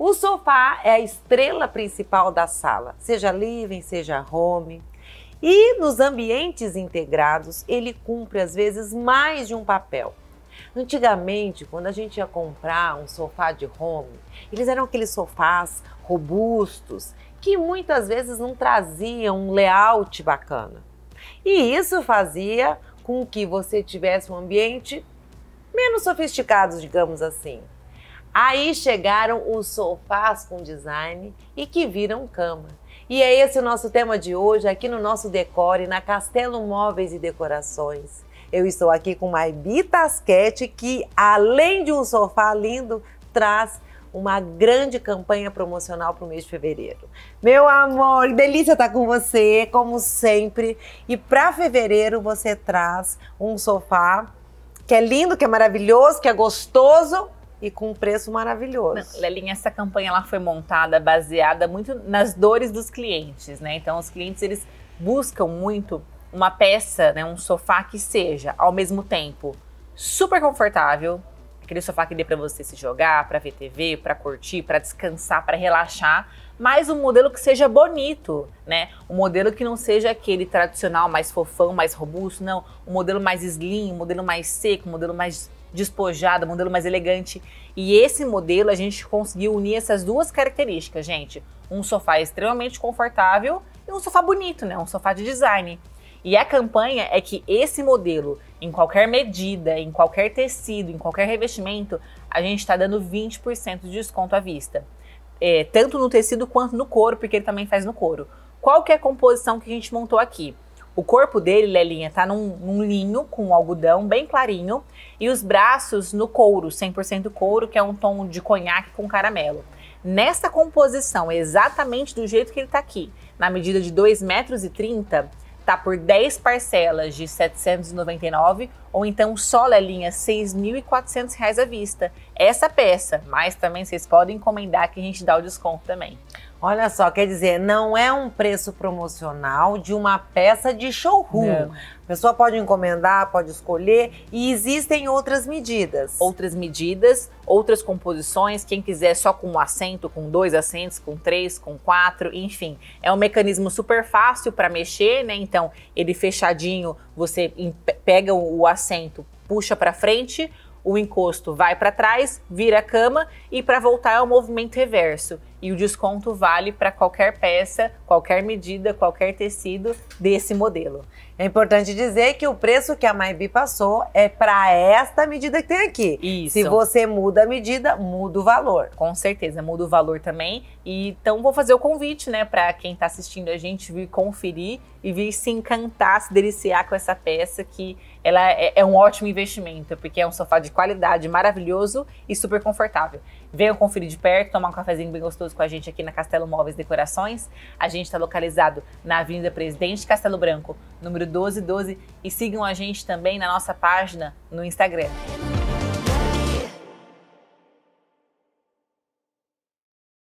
O sofá é a estrela principal da sala, seja living, seja home. E nos ambientes integrados, ele cumpre às vezes mais de um papel. Antigamente, quando a gente ia comprar um sofá de home, eles eram aqueles sofás robustos que muitas vezes não traziam um layout bacana. E isso fazia com que você tivesse um ambiente menos sofisticado, digamos assim. Aí chegaram os sofás com design e que viram cama. E é esse o nosso tema de hoje aqui no nosso decore na Castelo Móveis e Decorações. Eu estou aqui com uma Ibitasquete que além de um sofá lindo, traz uma grande campanha promocional para o mês de fevereiro. Meu amor, delícia estar com você, como sempre. E para fevereiro você traz um sofá que é lindo, que é maravilhoso, que é gostoso, e com um preço maravilhoso. Lelinha, essa campanha ela foi montada baseada muito nas dores dos clientes, né? Então os clientes eles buscam muito uma peça, né, um sofá que seja ao mesmo tempo super confortável, aquele sofá que dê para você se jogar, para ver TV, para curtir, para descansar, para relaxar, mas um modelo que seja bonito, né? Um modelo que não seja aquele tradicional, mais fofão, mais robusto, não. Um modelo mais slim, um modelo mais seco, um modelo mais despojado, um modelo mais elegante. E esse modelo a gente conseguiu unir essas duas características, gente. Um sofá extremamente confortável e um sofá bonito, né? Um sofá de design. E a campanha é que esse modelo, em qualquer medida, em qualquer tecido, em qualquer revestimento, a gente está dando 20% de desconto à vista. É, tanto no tecido quanto no couro, porque ele também faz no couro. Qual que é a composição que a gente montou aqui? O corpo dele, Lelinha, tá num, num linho com algodão bem clarinho e os braços no couro, 100% couro, que é um tom de conhaque com caramelo. Nessa composição, exatamente do jeito que ele tá aqui, na medida de 2,30 metros, tá por 10 parcelas de 799 ou então só lelinha R$ 6.400 à vista. Essa peça, mas também vocês podem encomendar que a gente dá o desconto também. Olha só, quer dizer, não é um preço promocional de uma peça de showroom. Não. É. A pessoa pode encomendar, pode escolher e existem outras medidas. Outras medidas, outras composições, quem quiser só com um assento, com dois assentos, com três, com quatro, enfim. É um mecanismo super fácil para mexer, né? Então, ele fechadinho, você pega o assento, puxa para frente, o encosto vai para trás, vira a cama e para voltar é o movimento reverso. E o desconto vale para qualquer peça, qualquer medida, qualquer tecido desse modelo. É importante dizer que o preço que a Maibi passou é para esta medida que tem aqui. Isso. Se você muda a medida, muda o valor. Com certeza, muda o valor também. E, então vou fazer o convite, né, para quem está assistindo a gente vir conferir e vir se encantar, se deliciar com essa peça que ela é, é um ótimo investimento, porque é um sofá de qualidade, maravilhoso e super confortável. Venha conferir de perto, tomar um cafezinho bem gostoso com a gente aqui na Castelo Móveis Decorações. A gente está localizado na Avenida Presidente Castelo Branco, número 1212. E sigam a gente também na nossa página no Instagram.